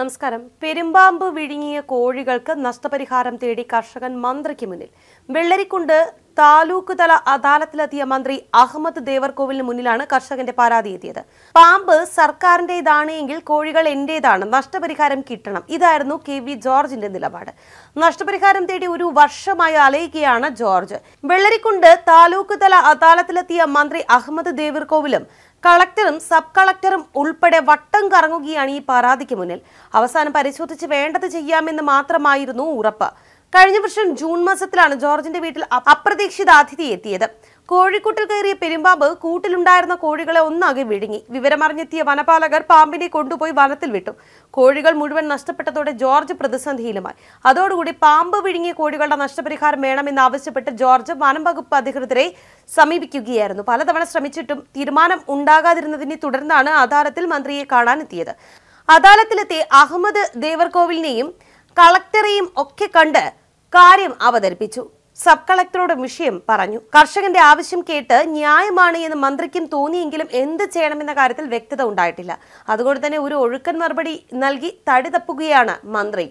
നമസ്കാരം പെരുമ്പാമ്പ് വിഴുങ്ങിയ കോഴികൾക്ക് നഷ്ടപരിഹാരം തേടി കർഷകൻ മന്ത്രിക്ക് മുന്നിൽ വെള്ളരിക്കുണ്ട് താലൂക്ക് തല അദാലത്തിലെത്തിയ മന്ത്രി അഹമ്മദ് ദേവർകോവിലിന് മുന്നിലാണ് കർഷകന്റെ പരാതി എത്തിയത് പാമ്പ് സർക്കാരിന്റേതാണ് എങ്കിൽ കോഴികൾ എന്റേതാണ് നഷ്ടപരിഹാരം കിട്ടണം ഇതായിരുന്നു കെ വി ജോർജിന്റെ നിലപാട് നഷ്ടപരിഹാരം തേടി ഒരു വർഷമായി അലയുകയാണ് ജോർജ് വെള്ളരിക്കുണ്ട് താലൂക്ക് തല അദാലത്തിലെത്തിയ മന്ത്രി അഹമ്മദ് ദേവർകോവിലും കളക്ടറും സബ് കളക്ടറും ഉൾപ്പെടെ വട്ടം കറങ്ങുകയാണ് ഈ പരാതിക്ക് മുന്നിൽ അവസാനം പരിശോധിച്ച് വേണ്ടത് ചെയ്യാമെന്ന് മാത്രമായിരുന്നു ഉറപ്പ് കഴിഞ്ഞ വർഷം ജൂൺ മാസത്തിലാണ് ജോർജിന്റെ വീട്ടിൽ അപ്രതീക്ഷിത അതിഥി എത്തിയത് കോഴിക്കൂട്ടിൽ കയറിയ പെരുമ്പാമ്പ് കൂട്ടിലുണ്ടായിരുന്ന കോഴികളെ ഒന്നാകെ വിഴുങ്ങി വിവരമറിഞ്ഞെത്തിയ വനപാലകർ പാമ്പിനെ കൊണ്ടുപോയി വനത്തിൽ വിട്ടു കോഴികൾ മുഴുവൻ നഷ്ടപ്പെട്ടതോടെ ജോർജ് പ്രതിസന്ധിയിലുമായി അതോടുകൂടി പാമ്പ് വിഴുങ്ങിയ കോഴികളുടെ നഷ്ടപരിഹാരം വേണമെന്ന് ആവശ്യപ്പെട്ട് ജോർജ് വനം വകുപ്പ് അധികൃതരെ സമീപിക്കുകയായിരുന്നു പലതവണ ശ്രമിച്ചിട്ടും തീരുമാനം ഉണ്ടാകാതിരുന്നതിനെ തുടർന്നാണ് അദാലത്തിൽ മന്ത്രിയെ കാണാനെത്തിയത് അദാലത്തിലെത്തി അഹമ്മദ് ദേവർകോവിലിനെയും കളക്ടറെയും ഒക്കെ കണ്ട് കാര്യം അവതരിപ്പിച്ചു സബ് കളക്ടറോട് വിഷയം പറഞ്ഞു കർഷകന്റെ ആവശ്യം കേട്ട് ന്യായമാണ് എന്ന് മന്ത്രിക്കും തോന്നിയെങ്കിലും എന്ത് ചെയ്യണമെന്ന കാര്യത്തിൽ വ്യക്തത ഉണ്ടായിട്ടില്ല അതുകൊണ്ട് തന്നെ ഒരു ഒഴുക്കൻ മറുപടി നൽകി തടി തപ്പുകയാണ് മന്ത്രി